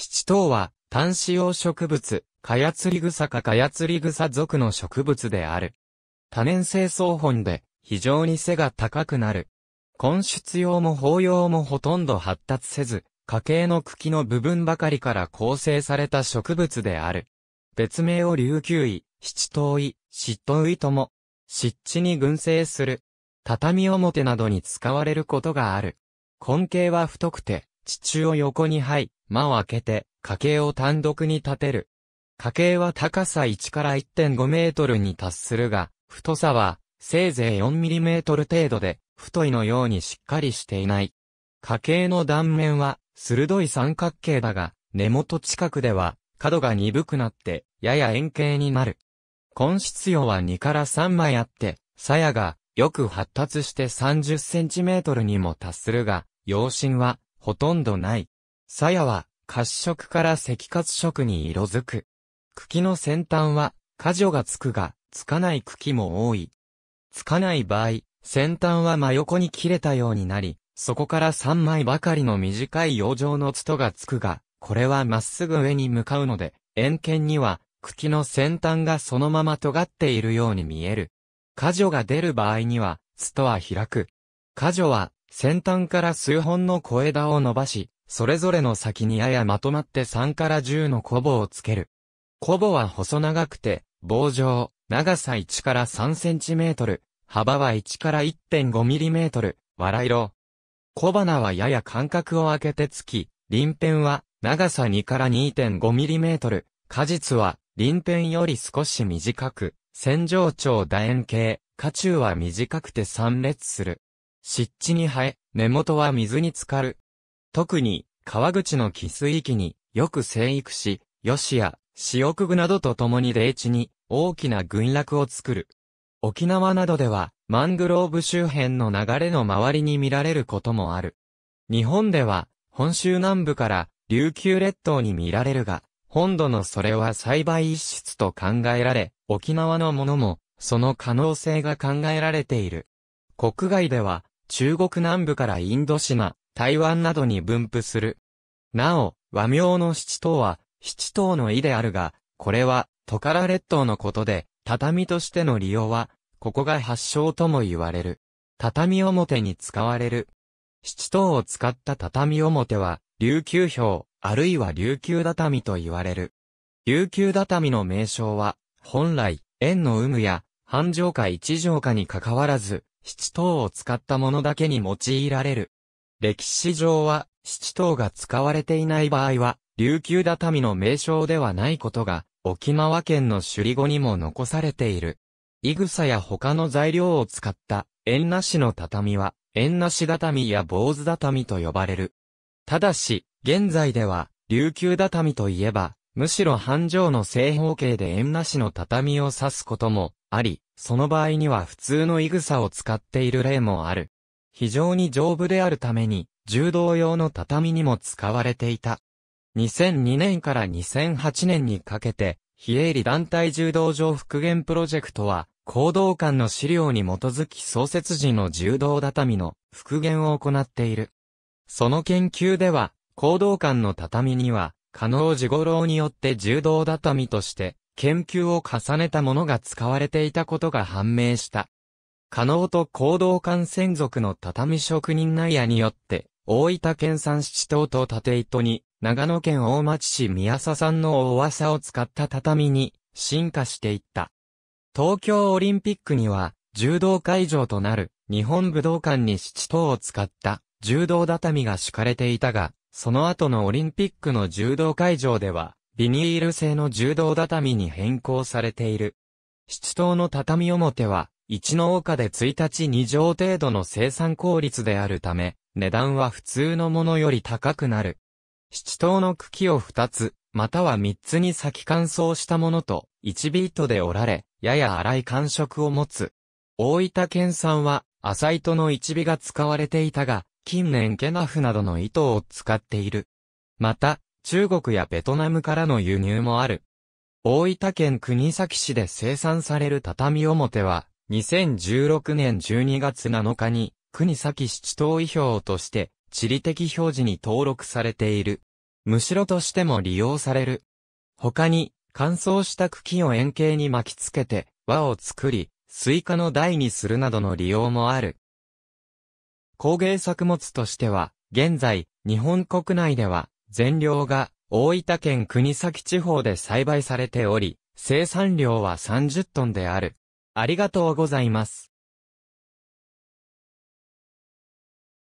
七等は、単子用植物、カヤツリグサかカヤツリグサ属の植物である。多年生草本で、非常に背が高くなる。根出用も法用もほとんど発達せず、家系の茎の部分ばかりから構成された植物である。別名を琉球医、七島医、七島医とも、湿地に群生する。畳表などに使われることがある。根茎は太くて、地中を横に這い、間を開けて、家計を単独に立てる。家計は高さ1から1.5メートルに達するが、太さは、せいぜい4ミリメートル程度で、太いのようにしっかりしていない。家計の断面は、鋭い三角形だが、根元近くでは、角が鈍くなって、やや円形になる。根質葉は2から3枚あって、鞘がよく発達して30センチメートルにも達するが、葉身はほとんどない。鞘は、褐色から赤褐色に色づく。茎の先端は、果樹がつくが、つかない茎も多い。つかない場合、先端は真横に切れたようになり、そこから3枚ばかりの短い葉状のツトがつくが、これはまっすぐ上に向かうので、円剣には、茎の先端がそのまま尖っているように見える。果樹が出る場合には、ツトは開く。果樹は、先端から数本の小枝を伸ばし、それぞれの先にややまとまって3から10のコボをつける。コボは細長くて、棒状、長さ1から3センチメートル、幅は1から1.5ミリメートル、い色。小花はやや間隔を空けてつき、輪辺は長さ2から2.5ミリメートル、果実は輪辺より少し短く、線状長楕円形、花中は短くて散列する。湿地に生え、根元は水に浸かる。特に、川口の汽水域によく生育し、ヨシや、シオクグなどと共に霊地に大きな群落を作る。沖縄などでは、マングローブ周辺の流れの周りに見られることもある。日本では、本州南部から琉球列島に見られるが、本土のそれは栽培一室と考えられ、沖縄のものも、その可能性が考えられている。国外では、中国南部からインドシナ、台湾などに分布する。なお、和名の七島は、七島の意であるが、これは、トカラ列島のことで、畳としての利用は、ここが発祥とも言われる。畳表に使われる。七島を使った畳表は、琉球表、あるいは琉球畳と言われる。琉球畳の名称は、本来、円の有無や、半畳か一畳かに関わらず、七等を使ったものだけに用いられる。歴史上は、七等が使われていない場合は、琉球畳の名称ではないことが、沖縄県の首里語にも残されている。イグサや他の材料を使った、縁なしの畳は、縁なし畳や坊主畳と呼ばれる。ただし、現在では、琉球畳といえば、むしろ繁盛の正方形で縁なしの畳を指すこともあり、その場合には普通のイグサを使っている例もある。非常に丈夫であるために、柔道用の畳にも使われていた。2002年から2008年にかけて、非営利団体柔道場復元プロジェクトは、行動館の資料に基づき創設時の柔道畳の復元を行っている。その研究では、行動館の畳には、加納治五郎によって柔道畳として研究を重ねたものが使われていたことが判明した。可能と行動感染属の畳職人内野によって、大分県産七島と縦糸に、長野県大町市宮佐産の大技を使った畳に進化していった。東京オリンピックには、柔道会場となる日本武道館に七島を使った柔道畳が敷かれていたが、その後のオリンピックの柔道会場では、ビニール製の柔道畳に変更されている。七島の畳表は、一の丘で1日2畳程度の生産効率であるため、値段は普通のものより高くなる。七島の茎を二つ、または三つに先乾燥したものと、一ビートで折られ、やや粗い感触を持つ。大分県産は、浅糸の一尾が使われていたが、近年ケナフなどの糸を使っている。また、中国やベトナムからの輸入もある。大分県国東市で生産される畳表は、2016年12月7日に、国東七島意表として、地理的表示に登録されている。むしろとしても利用される。他に、乾燥した茎を円形に巻きつけて、輪を作り、スイカの台にするなどの利用もある。工芸作物としては、現在、日本国内では、全量が大分県国崎地方で栽培されており、生産量は30トンである。ありがとうございます。